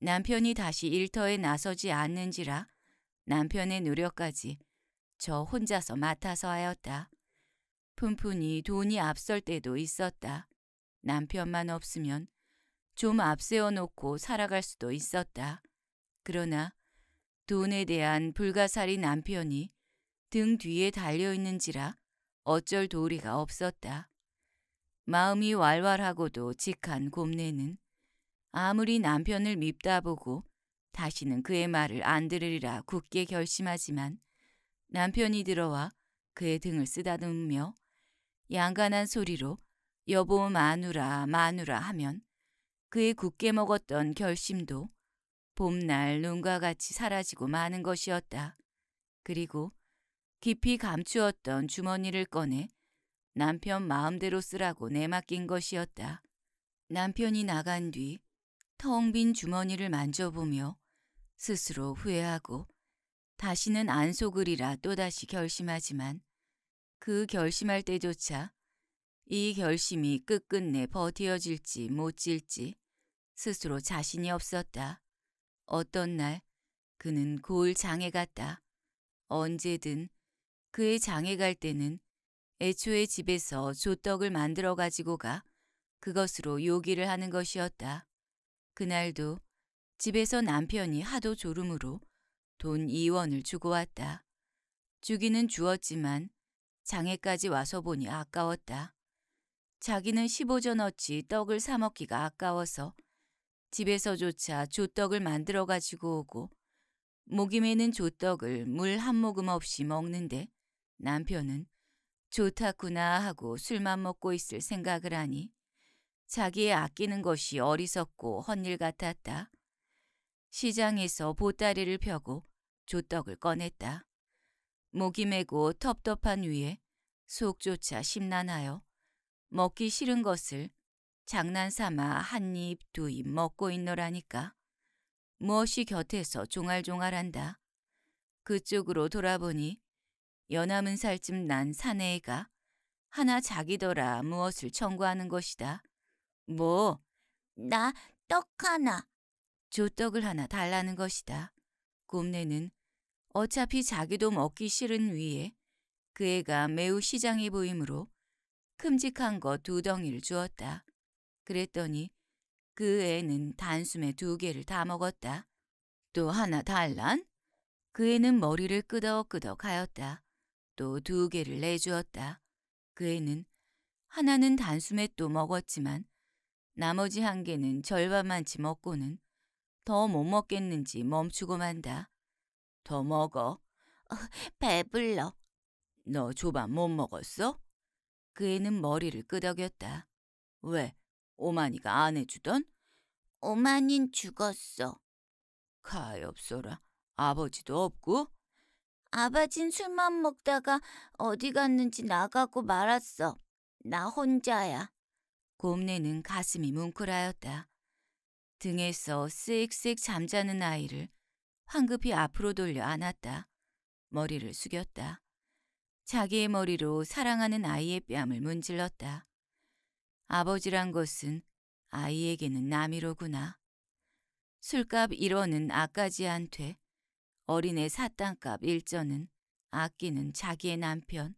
남편이 다시 일터에 나서지 않는지라 남편의 노력까지 저 혼자서 맡아서 하였다. 푼푼이 돈이 앞설 때도 있었다. 남편만 없으면 좀 앞세워 놓고 살아갈 수도 있었다. 그러나 돈에 대한 불가사리 남편이 등 뒤에 달려있는지라 어쩔 도리가 없었다. 마음이 왈왈하고도 직한 곰내는 아무리 남편을 밉다 보고 다시는 그의 말을 안 들으리라 굳게 결심하지만 남편이 들어와 그의 등을 쓰다듬으며 양간한 소리로 여보 마누라 마누라 하면 그의 굳게 먹었던 결심도 봄날 눈과 같이 사라지고 마는 것이었다. 그리고 깊이 감추었던 주머니를 꺼내 남편 마음대로 쓰라고 내맡긴 것이었다. 남편이 나간 뒤 텅 빈 주머니를 만져보며 스스로 후회하고 다시는 안 속으리라 또다시 결심하지만 그 결심할 때조차 이 결심이 끝끝내 버티어질지 못질지 스스로 자신이 없었다. 어떤 날 그는 골 장에 갔다. 언제든 그의 장에 갈 때는 애초에 집에서 조떡을 만들어 가지고 가 그것으로 요기를 하는 것이었다. 그날도 집에서 남편이 하도 졸음으로 돈 2원을 주고 왔다. 주기는 주었지만 장에까지 와서 보니 아까웠다. 자기는 15전어치 떡을 사 먹기가 아까워서 집에서조차 조떡을 만들어 가지고 오고 목임에는 조떡을 물 한 모금 없이 먹는데 남편은 좋다구나 하고 술만 먹고 있을 생각을 하니 자기의 아끼는 것이 어리석고 헛일 같았다. 시장에서 보따리를 펴고 조떡을 꺼냈다. 목이 메고 텁텁한 위에 속조차 심란하여 먹기 싫은 것을 장난삼아 한 입, 두 입 먹고 있노라니까. 무엇이 곁에서 종알종알한다. 그쪽으로 돌아보니 연함은 살쯤 난 사내애가 하나 자기더라 무엇을 청구하는 것이다. 뭐? 나 떡 하나. 조떡을 하나 달라는 것이다. 곰내는 어차피 자기도 먹기 싫은 위에 그 애가 매우 시장해 보이므로 큼직한 거 두 덩이를 주었다. 그랬더니 그 애는 단숨에 두 개를 다 먹었다. 또 하나 달란? 그 애는 머리를 끄덕끄덕 하였다. 또 두 개를 내주었다. 그 애는 하나는 단숨에 또 먹었지만 나머지 한 개는 절반만치 먹고는 더 못 먹겠는지 멈추고 만다. 더 먹어. 어, 배불러. 너조반못 먹었어? 그 애는 머리를 끄덕였다. 왜? 오만이가안 해주던? 오만닌 죽었어. 가엾어라. 아버지도 없고? 아버진 술만 먹다가 어디 갔는지 나가고 말았어. 나 혼자야. 곰내는 가슴이 뭉클하였다. 등에서 쓱쓱 잠자는 아이를 황급히 앞으로 돌려 안았다. 머리를 숙였다. 자기의 머리로 사랑하는 아이의 뺨을 문질렀다. 아버지란 것은 아이에게는 남이로구나. 술값 1원은 아까지한테 어린애 사탕값 1전은 아끼는 자기의 남편.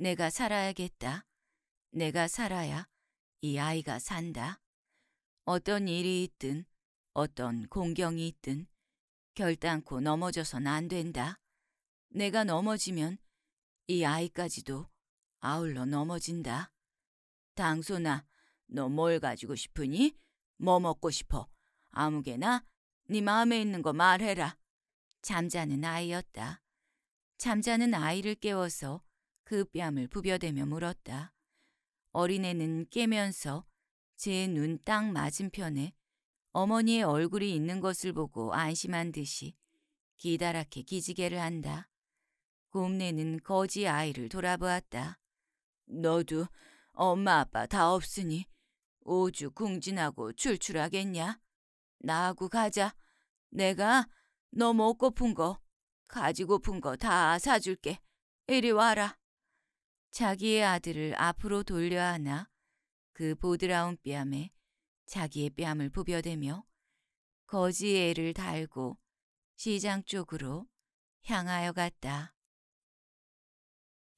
내가 살아야겠다. 내가 살아야 이 아이가 산다. 어떤 일이 있든 어떤 공경이 있든 결단코 넘어져선 안 된다. 내가 넘어지면 이 아이까지도 아울러 넘어진다. 당소나 너 뭘 가지고 싶으니? 뭐 먹고 싶어? 아무개나 네 마음에 있는 거 말해라. 잠자는 아이였다. 잠자는 아이를 깨워서 그 뺨을 부벼대며 물었다. 어린애는 깨면서 제 눈 딱 맞은편에 어머니의 얼굴이 있는 것을 보고 안심한 듯이 기다랗게 기지개를 한다. 곰내는 거지 아이를 돌아보았다. 너도 엄마 아빠 다 없으니 오죽 궁진하고 출출하겠냐? 나하고 가자. 내가 너 먹고픈 거, 가지고픈 거 다 사줄게. 이리 와라. 자기의 아들을 앞으로 돌려 하나그 보드라운 뺨에 자기의 뺨을 부벼대며 거지 애를 달고 시장 쪽으로 향하여 갔다.